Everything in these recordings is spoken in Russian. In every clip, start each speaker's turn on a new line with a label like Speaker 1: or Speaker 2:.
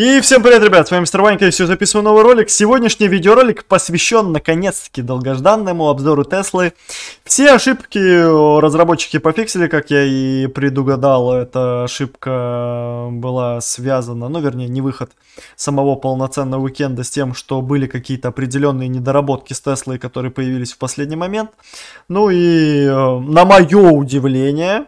Speaker 1: И всем привет, ребят, с вами Мистер Ванька, и все, записываю новый ролик. Сегодняшний видеоролик посвящен, наконец-таки, долгожданному обзору Теслы. Все ошибки разработчики пофиксили, как я и предугадал. Эта ошибка была связана, ну, вернее, не выход самого полноценного уикенда с тем, что были какие-то определенные недоработки с Теслой, которые появились в последний момент. Ну и, э, на мое удивление,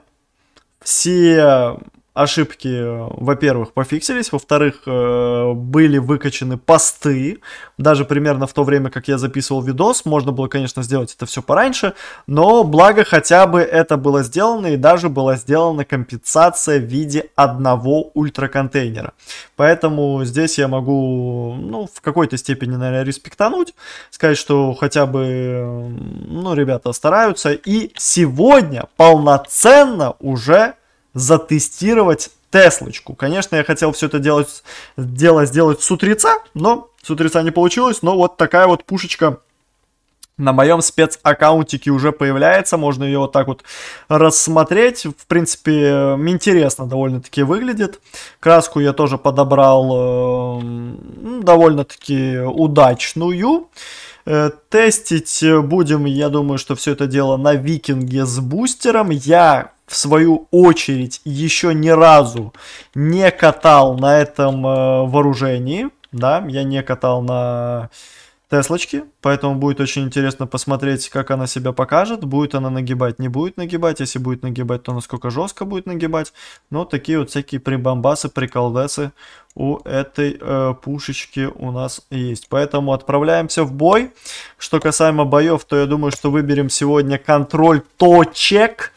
Speaker 1: все ошибки, э, во-первых, пофиксились, во-вторых, э, были выкачаны посты, даже примерно в то время, как я записывал видос, можно было, конечно, сделать это все пораньше, но благо хотя бы это было сделано и даже была сделана компенсация в виде одного ультраконтейнера. Поэтому здесь я могу, ну, в какой-то степени, наверное, респектануть, сказать, что хотя бы, ну, ребята стараются, и сегодня полноценно уже затестировать Теслочку. Конечно, я хотел все это делать, дело сделать с утреца, но с утреца не получилось, но вот такая вот пушечка на моем спецаккаунтике уже появляется, можно ее вот так вот рассмотреть. В принципе, эм, интересно довольно-таки выглядит. Краску я тоже подобрал э, довольно-таки удачную. Э, тестить будем, я думаю, что все это дело на викинге с бустером. Я в свою очередь, еще ни разу не катал на этом э, вооружении. Да, я не катал на Теслочке, поэтому будет очень интересно посмотреть, как она себя покажет. Будет она нагибать, не будет нагибать. Если будет нагибать, то насколько жестко будет нагибать. Но такие вот всякие прибамбасы, приколдесы у этой э, пушечки у нас есть. Поэтому отправляемся в бой. Что касаемо боев, то я думаю, что выберем сегодня контроль точек.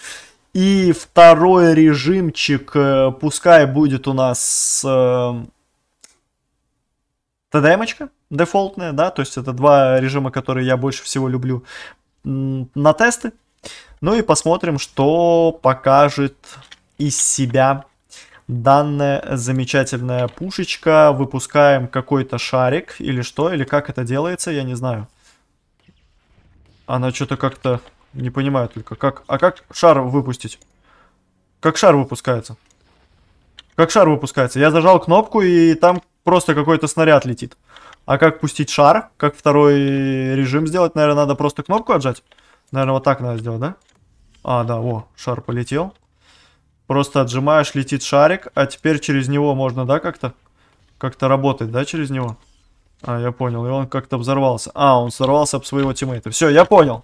Speaker 1: И второй режимчик, э, пускай будет у нас э, TDM-очка дефолтная, да, то есть это два режима, которые я больше всего люблю на тесты. Ну и посмотрим, что покажет из себя данная замечательная пушечка. Выпускаем какой-то шарик или что, или как это делается, я не знаю. Она что-то как-то не понимаю только, как... А как шар выпустить? Как шар выпускается? Как шар выпускается? Я зажал кнопку, и там просто какой-то снаряд летит. А как пустить шар? Как второй режим сделать? Наверное, надо просто кнопку отжать. Наверное, вот так надо сделать, да? А, да, о, шар полетел. Просто отжимаешь, летит шарик, а теперь через него можно, да, как-то? Как-то работать, да, через него? А, я понял. И он как-то взорвался. А, он взорвался об своего тиммейта. Все, я понял.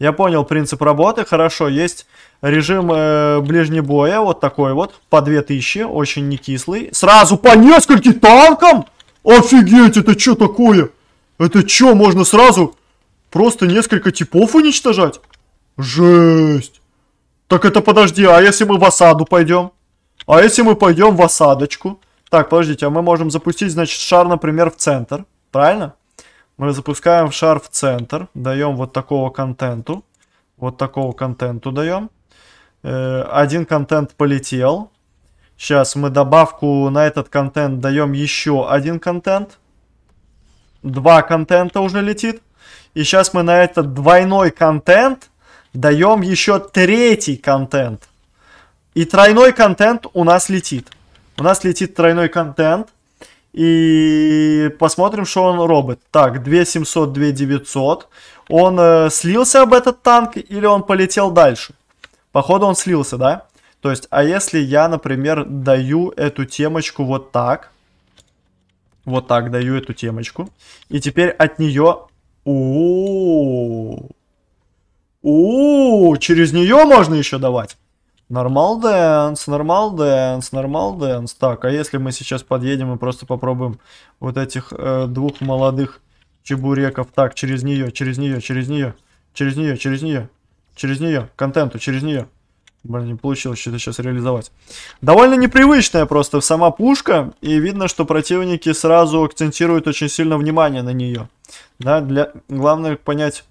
Speaker 1: Я понял принцип работы. Хорошо, есть режим э, боя, Вот такой вот. По 2000. Очень не кислый. Сразу по нескольким танкам? Офигеть, это что такое? Это что, можно сразу просто несколько типов уничтожать? Жесть. Так это подожди, а если мы в осаду пойдем? А если мы пойдем в осадочку? Так, подождите, а мы можем запустить, значит, шар, например, в центр. Правильно? Мы запускаем шар в центр, даем вот такого контенту. Вот такого контенту даем. Э, один контент полетел. Сейчас мы добавку на этот контент даем еще один контент. Два контента уже летит. И сейчас мы на этот двойной контент даем еще третий контент. И тройной контент у нас летит. У нас летит тройной контент. И посмотрим, что он робот. Так, 2700, 2900. Он э, слился об этот танк или он полетел дальше? Походу он слился, да? То есть, а если я, например, даю эту темочку вот так. Вот так даю эту темочку. И теперь от нее... у у, через нее можно еще давать. Нормал дэнс, нормал дэнс, нормал дэнс. Так, а если мы сейчас подъедем и просто попробуем вот этих э, двух молодых чебуреков. Так, через нее, через нее, через нее, через нее, через нее, через нее, контенту, через нее. Блин, не получилось что-то сейчас реализовать. Довольно непривычная просто сама пушка, и видно, что противники сразу акцентируют очень сильно внимание на нее. Да, для... Главное понять,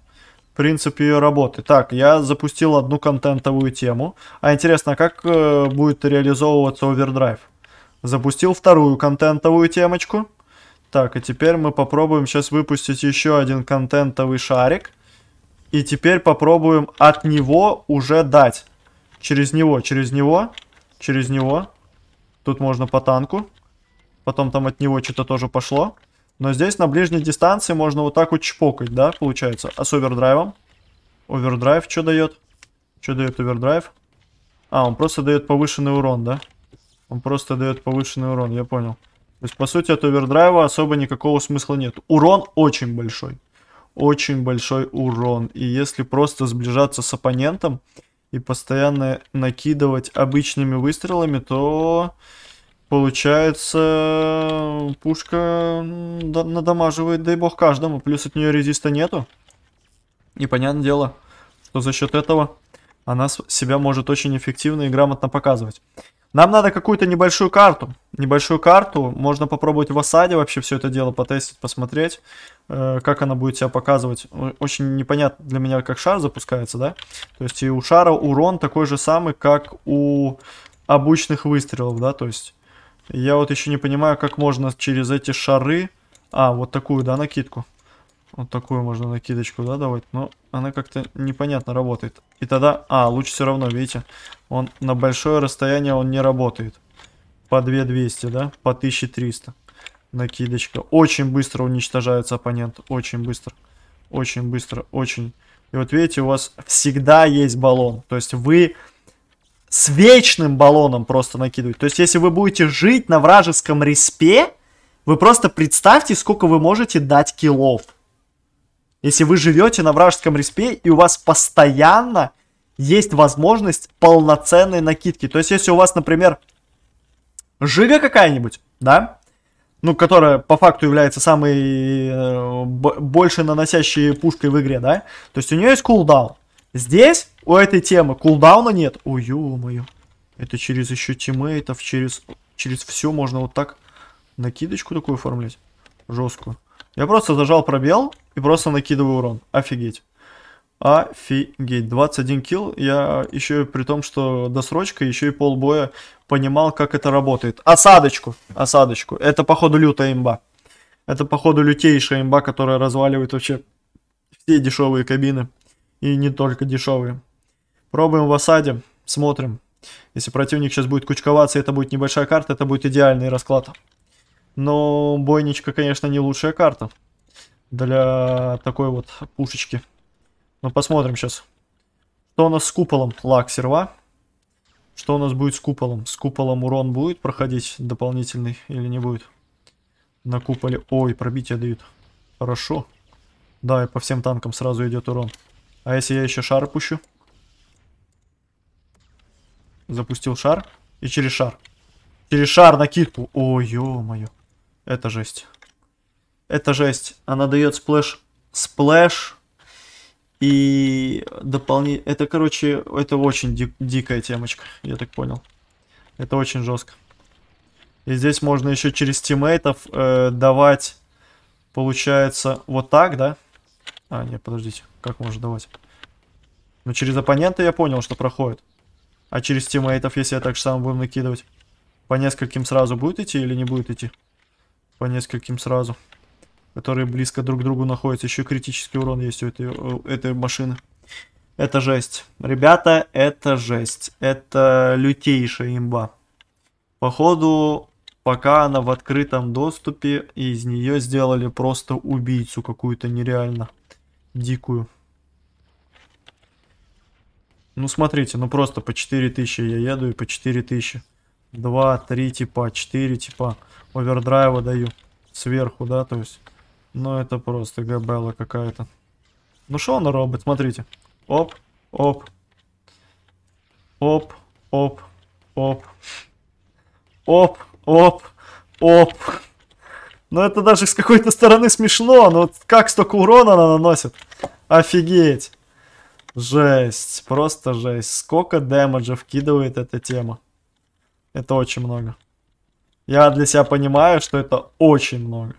Speaker 1: принцип ее работы. Так, я запустил одну контентовую тему. А интересно, а как э, будет реализовываться овердрайв? Запустил вторую контентовую темочку. Так, и теперь мы попробуем сейчас выпустить еще один контентовый шарик. И теперь попробуем от него уже дать. Через него, через него, через него. Тут можно по танку. Потом там от него что-то тоже пошло. Но здесь на ближней дистанции можно вот так вот чпокать, да, получается. А с овердрайвом? Овердрайв что дает? Что дает овердрайв? А, он просто дает повышенный урон, да? Он просто дает повышенный урон, я понял. То есть, по сути, от овердрайва особо никакого смысла нет. Урон очень большой. Очень большой урон. И если просто сближаться с оппонентом и постоянно накидывать обычными выстрелами, то Получается, пушка надамаживает, дай бог, каждому. Плюс от нее резиста нету. И понятное дело, что за счет этого она себя может очень эффективно и грамотно показывать. Нам надо какую-то небольшую карту. Небольшую карту. Можно попробовать в осаде вообще все это дело потестить, посмотреть, э, как она будет себя показывать. Очень непонятно для меня, как шар запускается, да? То есть и у шара урон такой же самый, как у обычных выстрелов, да? То есть я вот еще не понимаю, как можно через эти шары... А, вот такую, да, накидку. Вот такую можно накидочку, да, давать. Но она как-то непонятно работает. И тогда... А, луч все равно, видите? Он на большое расстояние он не работает. По 2200, да? По 1300. Накидочка. Очень быстро уничтожается оппонент. Очень быстро. Очень быстро. Очень. И вот видите, у вас всегда есть баллон. То есть вы с вечным баллоном просто накидывать. То есть, если вы будете жить на вражеском респе, вы просто представьте, сколько вы можете дать киллов. Если вы живете на вражеском респе, и у вас постоянно есть возможность полноценной накидки. То есть, если у вас, например, жига какая-нибудь, да, ну, которая по факту является самой э, больше наносящей пушкой в игре, да, то есть у нее есть кулдаун. Здесь у этой темы кулдауна нет. Ой, ё-моё. Это через еще тиммейтов, через, через все можно вот так накидочку такую оформлять. Жесткую. Я просто зажал пробел и просто накидываю урон. Офигеть. Офигеть. 21 килл. Я еще при том, что досрочка, еще и полбоя понимал, как это работает. Осадочку. Осадочку. Это, походу, лютая имба. Это, походу, лютейшая имба, которая разваливает вообще все дешевые кабины и не только дешевые. Пробуем в осаде, смотрим. Если противник сейчас будет кучковаться, это будет небольшая карта, это будет идеальный расклад. Но бойничка, конечно, не лучшая карта для такой вот пушечки. Но посмотрим сейчас. Что у нас с куполом? Лак серва. Что у нас будет с куполом? С куполом урон будет проходить дополнительный или не будет? На куполе... Ой, пробитие дают. Хорошо. Да, и по всем танкам сразу идет урон. А если я еще шар пущу? Запустил шар. И через шар. Через шар накидку. О, ё-моё. Это жесть. Это жесть. Она дает сплэш. Сплэш. И дополни. Это, короче, это очень ди дикая темочка, я так понял. Это очень жестко. И здесь можно еще через тиммейтов э, давать, получается, вот так, да? А, нет, подождите. Как можно давать? Ну, через оппонента я понял, что проходит. А через тиммейтов, если я так же сам буду накидывать, по нескольким сразу будет идти или не будет идти? По нескольким сразу. Которые близко друг к другу находятся. Еще критический урон есть у этой, у этой машины. Это жесть. Ребята, это жесть. Это лютейшая имба. Походу, пока она в открытом доступе, из нее сделали просто убийцу какую-то нереально дикую. Ну, смотрите, ну просто по 4000 я еду и по 4000. 2, 3 типа, 4 типа. Овердрайва даю. Сверху, да, то есть. Ну, это просто габела какая-то. Ну, что он робот, смотрите. Оп, оп. Оп, оп, оп. Оп, оп, оп. Но ну, это даже с какой-то стороны смешно. Ну как столько урона она наносит? Офигеть. Жесть. Просто жесть. Сколько дэмэджа вкидывает эта тема. Это очень много. Я для себя понимаю, что это очень много.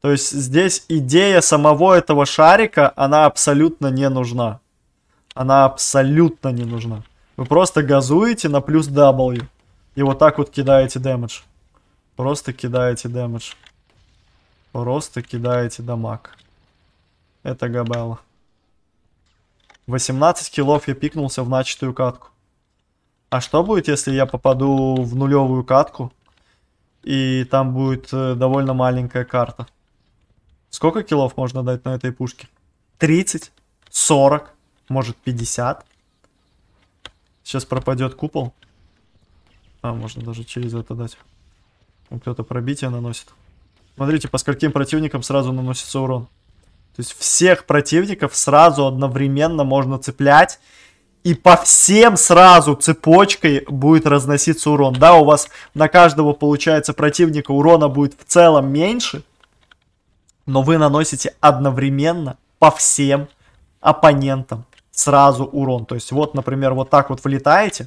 Speaker 1: То есть здесь идея самого этого шарика, она абсолютно не нужна. Она абсолютно не нужна. Вы просто газуете на плюс W. И вот так вот кидаете дэмэдж. Просто кидаете дэмэдж. Просто кидаете дамаг. Это Габелла. 18 килов я пикнулся в начатую катку. А что будет, если я попаду в нулевую катку? И там будет э, довольно маленькая карта. Сколько килов можно дать на этой пушке? 30, 40, может 50. Сейчас пропадет купол. А, можно даже через это дать. Кто-то пробитие наносит. Смотрите, по скольким противникам сразу наносится урон. То есть всех противников сразу одновременно можно цеплять. И по всем сразу цепочкой будет разноситься урон. Да, у вас на каждого, получается, противника урона будет в целом меньше. Но вы наносите одновременно по всем оппонентам сразу урон. То есть вот, например, вот так вот влетаете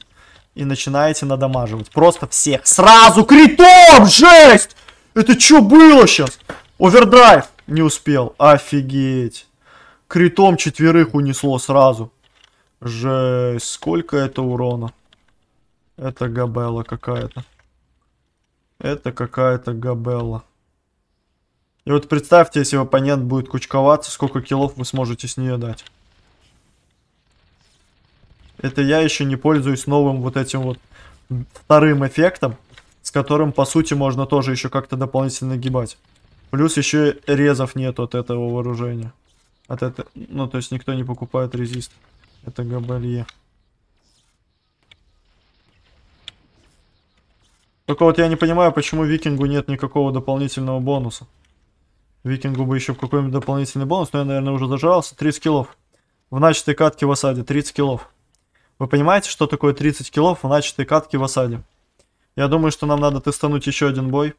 Speaker 1: и начинаете надамаживать. Просто всех. Сразу критом! Жесть! Это что было сейчас? Овердрайв! Не успел. Офигеть. Критом четверых унесло сразу. Жесть. Сколько это урона? Это габелла какая-то. Это какая-то габелла. И вот представьте, если оппонент будет кучковаться, сколько киллов вы сможете с нее дать. Это я еще не пользуюсь новым вот этим вот вторым эффектом которым, по сути, можно тоже еще как-то дополнительно гибать Плюс еще резов нет от этого вооружения. От это, ну, то есть никто не покупает резист. Это габалье. Только вот я не понимаю, почему викингу нет никакого дополнительного бонуса. Викингу бы еще какой-нибудь дополнительный бонус, но я, наверное, уже зажрался. 30 килов. В начатой катке в осаде 30 килов. Вы понимаете, что такое 30 килов в начатой катке в осаде? Я думаю, что нам надо тестануть еще один бой.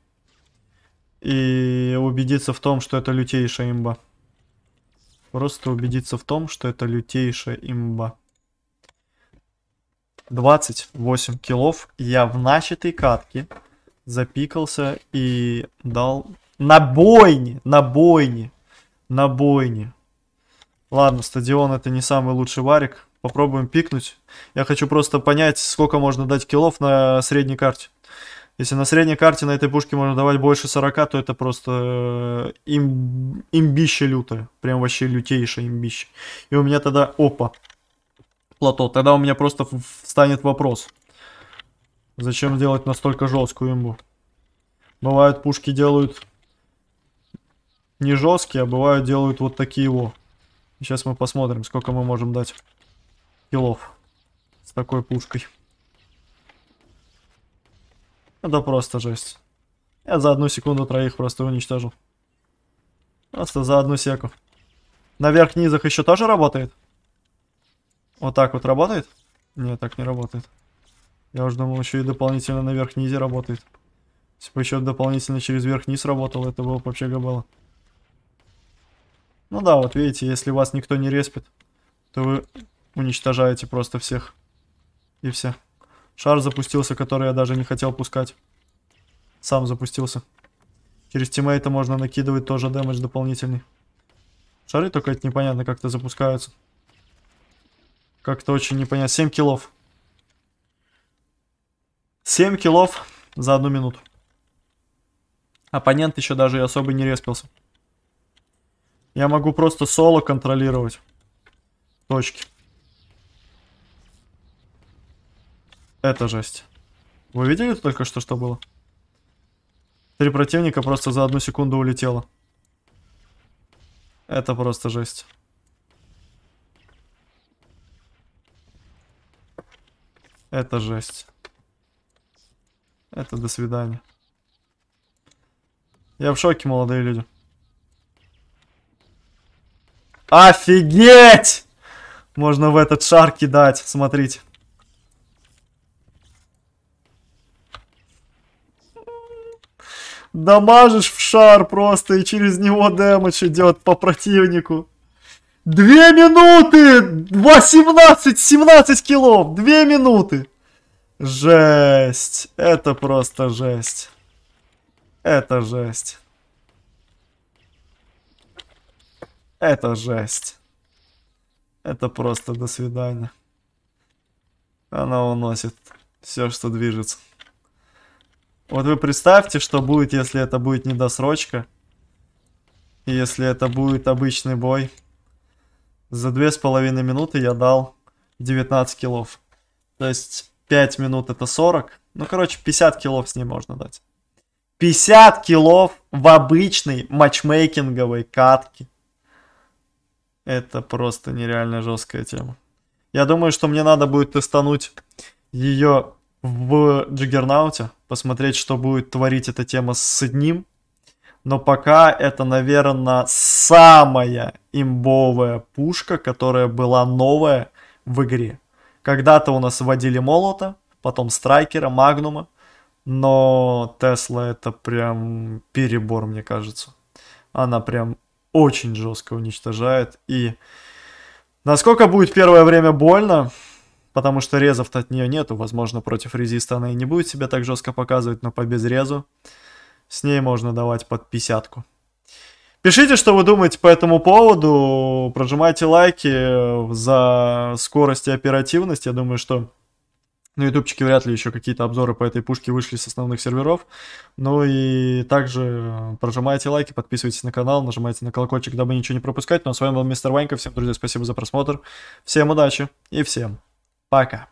Speaker 1: И убедиться в том, что это лютейшая имба. Просто убедиться в том, что это лютейшая имба. 28 килов. Я в начатой катке запикался и дал... На бойне! На бойне! На бойне! Ладно, стадион это не самый лучший варик. Попробуем пикнуть. Я хочу просто понять, сколько можно дать киллов на средней карте. Если на средней карте на этой пушке можно давать больше 40, то это просто э, им, имбище лютое. Прям вообще лютейшее имбище. И у меня тогда, опа, плато. Тогда у меня просто встанет вопрос. Зачем делать настолько жесткую имбу? Бывают пушки делают не жесткие, а бывают делают вот такие его. Сейчас мы посмотрим, сколько мы можем дать килов с такой пушкой. Это просто жесть. Я за одну секунду троих просто уничтожу Просто за одну секу. На верх-низах еще тоже работает? Вот так вот работает? Нет, так не работает. Я уже думал, еще и дополнительно на верх-низе работает. Если бы еще дополнительно через верх-низ работал, это было бы вообще габало. Ну да, вот видите, если вас никто не респит, то вы уничтожаете просто всех. И все. Шар запустился, который я даже не хотел пускать. Сам запустился. Через тиммейта можно накидывать тоже дэмэдж дополнительный. Шары только это непонятно как-то запускаются. Как-то очень непонятно. 7 килов. 7 килов за одну минуту. Оппонент еще даже и особо не респился. Я могу просто соло контролировать. Точки. Это жесть. Вы видели только что, что было? Три противника просто за одну секунду улетело. Это просто жесть. Это жесть. Это до свидания. Я в шоке, молодые люди. Офигеть! Можно в этот шар кидать, смотрите. Дамажишь в шар просто, и через него дэмэдж идет по противнику. Две минуты! 18, 17 килов! Две минуты! Жесть! Это просто жесть. Это жесть. Это жесть. Это просто до свидания. Она уносит все, что движется. Вот вы представьте, что будет, если это будет недосрочка. И если это будет обычный бой. За две с половиной минуты я дал 19 килов. То есть 5 минут это 40. Ну, короче, 50 килов с ней можно дать. 50 килов в обычной матчмейкинговой катке. Это просто нереально жесткая тема. Я думаю, что мне надо будет тестануть ее в Джиггернауте посмотреть, что будет творить эта тема с одним. Но пока это, наверное, самая имбовая пушка, которая была новая в игре. Когда-то у нас вводили молота, потом страйкера, магнума, но Тесла это прям перебор, мне кажется. Она прям очень жестко уничтожает. И насколько будет первое время больно, потому что резов то от нее нету, возможно, против резиста она и не будет себя так жестко показывать, но по безрезу с ней можно давать под писятку. Пишите, что вы думаете по этому поводу, прожимайте лайки э, за скорость и оперативность, я думаю, что на ютубчике вряд ли еще какие-то обзоры по этой пушке вышли с основных серверов. Ну и также прожимайте лайки, подписывайтесь на канал, нажимайте на колокольчик, дабы ничего не пропускать. Ну а с вами был Мистер Ванька. Всем, друзья, спасибо за просмотр. Всем удачи и всем Пока.